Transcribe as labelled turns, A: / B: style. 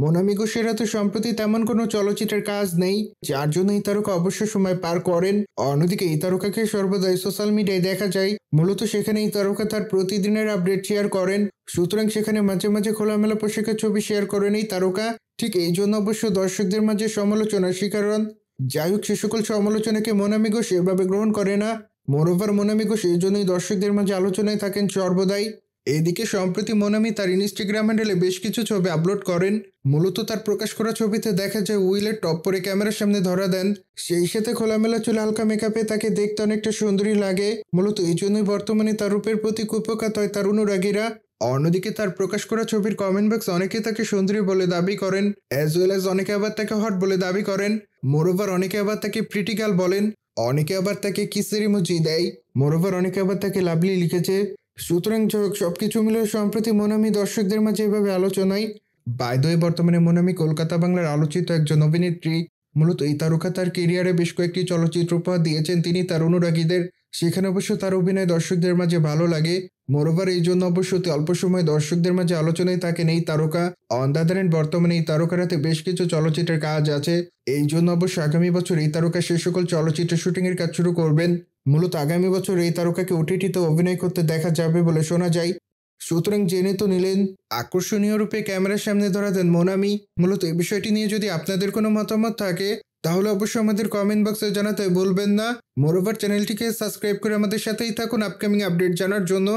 A: মোনামি ঘোষেরা তো সম্প্রতি তেমন কোনো চলচ্চিত্রের কাজ নেই যার জন্য এই তারকা অবশ্য সময় পার করেন অন্যদিকে এই তারকাকে সর্বদাই সোশ্যাল মিডিয়ায় দেখা যায় মূলত সেখানে এই তারকা তার প্রতিদিনের আপডেট শেয়ার করেন সুতরাং সেখানে মাঝে মাঝে খোলামেলা পোশাকের ছবি শেয়ার করেন এই তারকা ঠিক এই জন্য অবশ্য দর্শকদের মাঝে সমালোচনার শিকার হন যাই হোক সে সকল সমালোচনাকে মনামি ঘোষ এভাবে গ্রহণ করে না মোরোভার মনামি ঘোষ এই জন্যই দর্শকদের মাঝে আলোচনায় থাকেন সর্বদাই এদিকে সম্প্রতি মনামি তার ইনস্টাগ্রাম হ্যান্ডেলে বেশ কিছু ছবি আপলোড করেন মূলত তার প্রকাশ করা ছবিতে দেখা যায় উইলের টপ পরে ক্যামেরার সামনে ধরা দেন সেই সাথে খোলামেলা চুল হালকা মেকআপে তাকে দেখতে অনেকটা সুন্দরী লাগে মূলত এই জন্যই বর্তমানে তার রূপের প্রতি কুপকাত হয় তার অনুরাগীরা অন্যদিকে তার প্রকাশ করা ছবির কমেন্ট বক্স অনেকে তাকে সুন্দরী বলে দাবি করেন অ্যাজ ওয়েল অ্যাজ অনেকে আবার তাকে হট বলে দাবি করেন মোরোভার অনেকে আবার তাকে প্রিটিক্যাল বলেন অনেকে আবার তাকে কিসের মুজি দেয় মোরোভার অনেকে আবার তাকে লাভলি লিখেছে সুতরাং সব কিছু মিলে সম্প্রতি মনামি দর্শকদের মাঝে এভাবে আলোচনায় বায়দয়ে বর্তমানে মোনামি কলকাতা বাংলার আলোচিত একজন অভিনেত্রী মূলত এই তারকা তার কেরিয়ারে বেশ কয়েকটি চলচ্চিত্র উপহার দিয়েছেন তিনি তার অনুরাগীদের সেখানে অবশ্য তার অভিনয় দর্শকদের মাঝে ভালো লাগে মোরোভার এই জন্য অবশ্য অল্প সময় দর্শকদের মাঝে আলোচনায় থাকেন এই তারকা অন্ধাধারেন বর্তমানে এই তারকারাতে বেশ কিছু চলচ্চিত্রের কাজ আছে এই জন্য অবশ্য আগামী বছর এই তারকা সে সকল চলচ্চিত্র শুটিংয়ের কাজ শুরু করবেন মূলত আগামী বছর এই তারকাকে ওটিটিতে অভিনয় করতে দেখা যাবে বলে শোনা যায় সুতরাং জেনে তো নিলেন আকর্ষণীয় রূপে ক্যামেরার সামনে ধরা দেন মোনামি মূলত এই বিষয়টি নিয়ে যদি আপনাদের কোনো মতামত থাকে তাহলে অবশ্যই আমাদের কমেন্ট বক্সে জানাতে বলবেন না মোরওভার চ্যানেলটিকে সাবস্ক্রাইব করে আমাদের সাথেই থাকুন আপকামিং আপডেট জানার জন্য